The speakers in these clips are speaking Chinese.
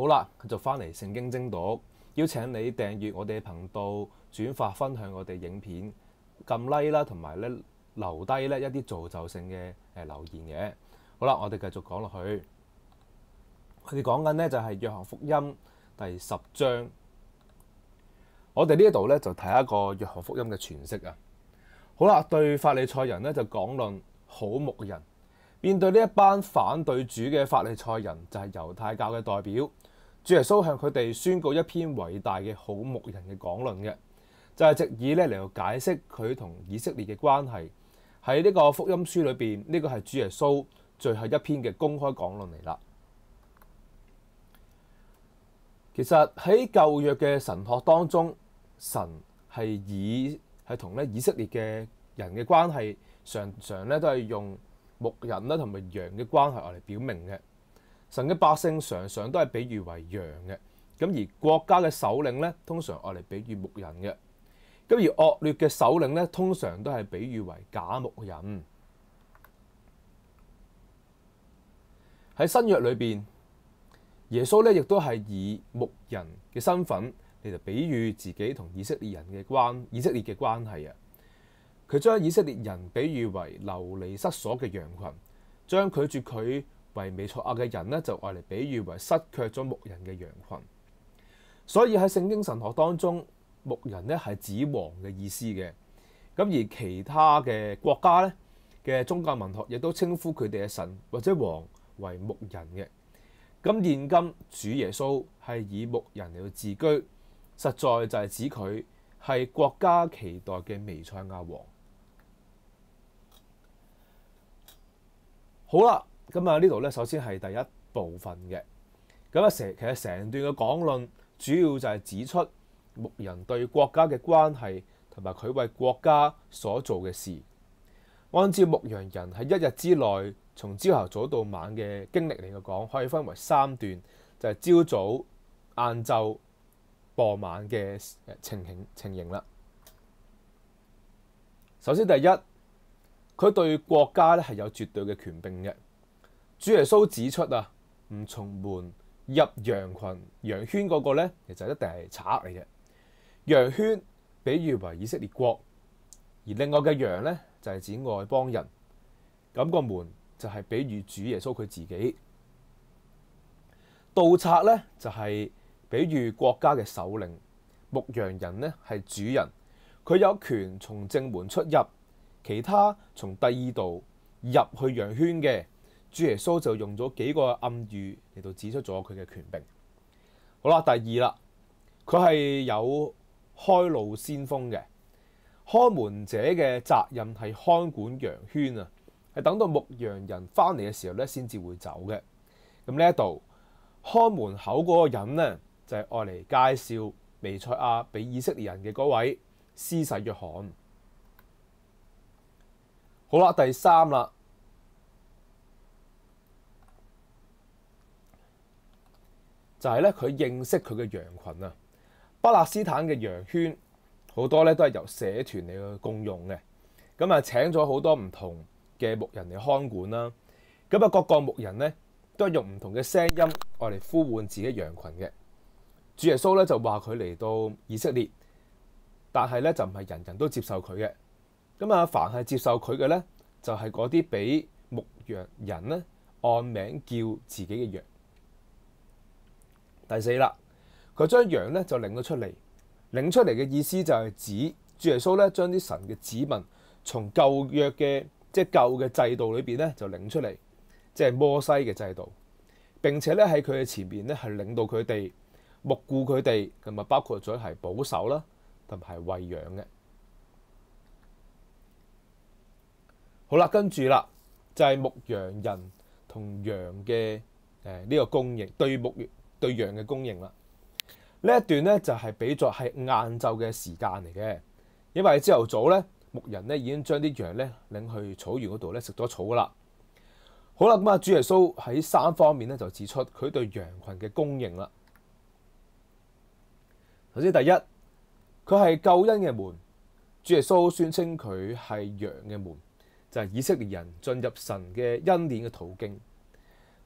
好啦，佢就翻嚟《聖經精讀》，邀請你訂閱我哋嘅頻道，轉發分享我哋影片，撳 Like 啦，同埋咧留低咧一啲造就性嘅誒留言嘅。好啦，我哋繼續講落去。佢哋講緊咧就係《約翰福音》第十章。我哋呢一度咧就睇一個《約翰福音》嘅詮釋啊。好啦，對法利賽人咧就講論好牧人，面對呢一班反對主嘅法利賽人，就係猶太教嘅代表。主耶稣向佢哋宣告一篇伟大嘅好牧人嘅讲论嘅，就系藉以咧嚟到解释佢同以色列嘅关系。喺呢个福音书里边，呢个系主耶稣最后一篇嘅公开讲论嚟啦。其实喺旧约嘅神学当中，神系以系同咧以色列嘅人嘅关系，常常咧都系用牧人啦同埋羊嘅关系嚟表明嘅。神嘅百姓常常都係比喻為羊嘅，咁而國家嘅首領咧，通常愛嚟比喻牧人嘅，咁而惡劣嘅首領咧，通常都係比喻為假牧人。喺新約裏邊，耶穌咧亦都係以牧人嘅身份嚟到比喻自己同以色列人嘅關以色列嘅關係啊。佢將以色列人比喻為流離失所嘅羊群，將拒絕佢。为美赛亚嘅人咧，就爱嚟比喻为失却咗牧人嘅羊群。所以喺圣经神学当中，牧人咧系指王嘅意思嘅。咁而其他嘅国家咧嘅宗教文学亦都称呼佢哋嘅神或者王为牧人嘅。咁现今主耶稣系以牧人嚟到自居，实在就系指佢系国家期待嘅微赛亚王。好啦。咁啊，呢度咧，首先係第一部分嘅。咁啊，成其實成段嘅講論，主要就係指出牧人對國家嘅關係同埋佢為國家所做嘅事。按照牧羊人喺一日之內從朝頭早到晚嘅經歷嚟講，可以分為三段，就係朝早、晏晝、傍晚嘅情形情形啦。首先，第一，佢對國家咧係有絕對嘅權柄嘅。主耶穌指出啊，唔從門入羊群羊圈嗰個呢，其實一定係贼嚟嘅。羊圈比喻為以色列國，而另外嘅羊呢，就係指外邦人。咁個門就係比喻主耶穌佢自己盜賊呢，就係比喻國家嘅首領牧羊人呢，係主人，佢有權從正門出入，其他從第二度入去羊圈嘅。主耶穌就用咗幾個暗語嚟到指出咗佢嘅權柄。好啦，第二啦，佢係有開路先鋒嘅，看門者嘅責任係看管羊圈啊，係等到牧羊人翻嚟嘅時候咧，先至會走嘅。咁呢一度看門口嗰個人呢，就係愛嚟介紹微賽亞俾以色列人嘅嗰位施洗約翰。好啦，第三啦。就係咧，佢認識佢嘅羊群啊，巴勒斯坦嘅羊圈好多咧都係由社團嚟去共用嘅，咁啊請咗好多唔同嘅牧人嚟看管啦，咁啊各個牧人咧都用唔同嘅聲音嚟呼喚自己羊群嘅。主耶穌咧就話佢嚟到以色列，但係咧就唔係人人都接受佢嘅，咁啊凡係接受佢嘅咧，就係嗰啲俾牧羊人咧按名叫自己嘅羊。第四啦，佢將羊咧就領咗出嚟，領出嚟嘅意思就係指主耶穌咧將啲神嘅指文從舊約嘅即係舊嘅制度裏邊咧就領出嚟，即係摩西嘅制度。並且咧喺佢嘅前面咧係領到佢哋目顧佢哋，同埋包括咗係保守啦，同埋喂養嘅。好啦，跟住啦就係牧羊人同羊嘅誒呢個供應對牧对羊嘅供应啦，呢一段咧就系比作系晏昼嘅时间嚟嘅，因为朝头早咧牧人咧已经将啲羊咧领去草原嗰度咧食咗草啦。好啦，咁啊主耶稣喺三方面咧就指出佢对羊群嘅供应啦。首先第一，佢系救恩嘅门，主耶稣宣称佢系羊嘅门，就系以色列人进入神嘅恩典嘅途径。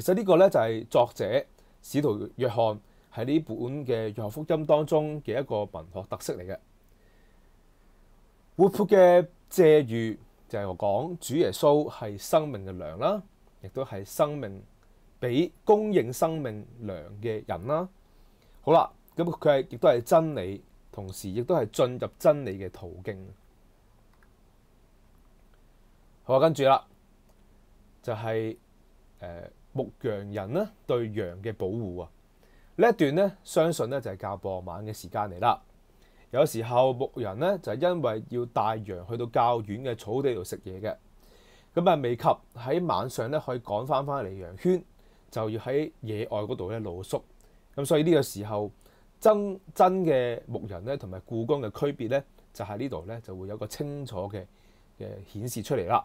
其实呢个咧就系作者使徒约翰喺呢本嘅約翰福音当中嘅一个文学特色嚟嘅，活泼嘅借喻就系讲主耶稣系生命嘅糧啦，亦都系生命俾供应生命糧嘅人啦。好啦，咁佢系亦都系真理，同时亦都系进入真理嘅途径。好跟住啦，就系诶。牧羊人呢對羊嘅保護啊，呢一段呢，相信呢就係较傍晚嘅時間嚟啦。有時候牧人呢就因為要帶羊去到較遠嘅草地度食嘢嘅，咁啊未及喺晚上呢可以趕翻翻嚟羊圈，就要喺野外嗰度咧露宿。咁所以呢個時候真真嘅牧人呢同埋故宫嘅區別呢，就喺呢度呢就會有個清楚嘅嘅顯示出嚟啦。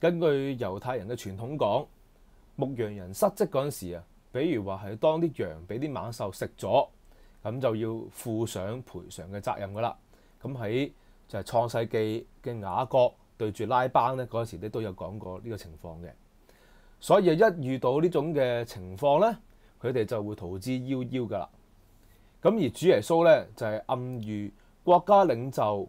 根據猶太人嘅傳統講，牧羊人失職嗰陣時啊，比如話係當啲羊俾啲猛獸食咗，咁就要負上賠償嘅責任噶啦。咁喺就係創世記嘅雅各對住拉班咧嗰陣時咧都有講過呢個情況嘅。所以一遇到呢種嘅情況咧，佢哋就會逃之夭夭噶啦。咁而主耶穌咧就係暗喻國家領袖。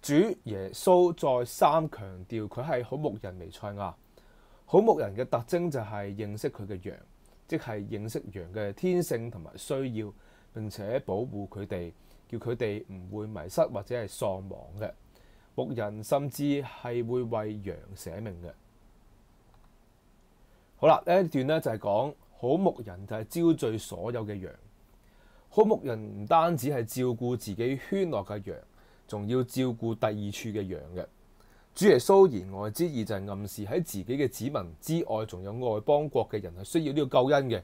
主耶稣再三强调佢系好牧人梅赛亚。好牧人嘅特征就系认识佢嘅羊，即系认识羊嘅天性同埋需要，并且保护佢哋，叫佢哋唔会迷失或者系丧亡嘅。牧人甚至系会为羊舍命嘅。好啦，呢一段呢就系讲好牧人就系招聚所有嘅羊。好牧人唔单止系照顾自己圈内嘅羊。仲要照顧第二處嘅羊嘅主耶穌言外之意就係暗示喺自己嘅子民之外，仲有外邦國嘅人係需要呢個救恩嘅。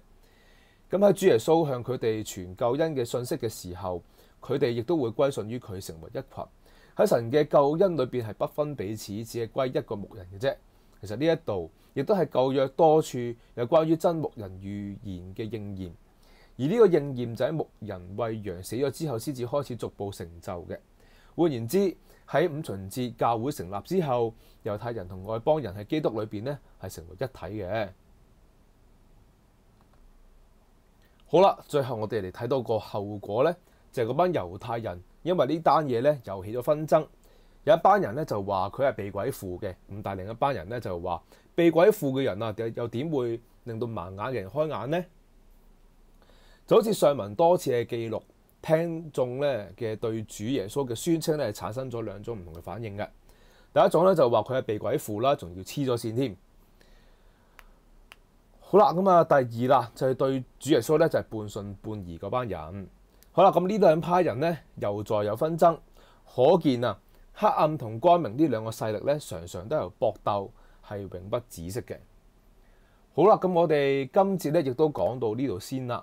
咁喺主耶穌向佢哋傳救恩嘅信息嘅時候，佢哋亦都會歸順於佢，成為一群喺神嘅救恩裏边係不分彼此，只係歸一個牧人嘅啫。其實呢一度亦都係旧約多處有關於真牧人預言嘅應驗，而呢個應驗就喺牧人喂羊死咗之後，先至開始逐步成就嘅。換言之，喺五旬節教會成立之後，猶太人同外邦人喺基督裏邊咧係成為一體嘅。好啦，最後我哋嚟睇到個後果咧，就係嗰班猶太人因為呢單嘢咧又起咗紛爭，有一班人咧就話佢係被鬼附嘅，咁但另一班人咧就話被鬼附嘅人啊，又點會令到盲眼嘅人開眼呢？就好似上文多次嘅記錄。聽眾咧嘅對主耶穌嘅宣稱咧，產生咗兩種唔同嘅反應嘅。第一種咧就話佢係被鬼附啦，仲要黐咗線添。好啦，咁啊，第二啦就係對主耶穌咧就係半信半疑嗰班人。好啦，咁呢兩派人咧又在有紛爭，可見啊黑暗同光明呢兩個勢力咧，常常都有搏鬥，係永不止息嘅。好啦，咁我哋今節咧亦都講到呢度先啦。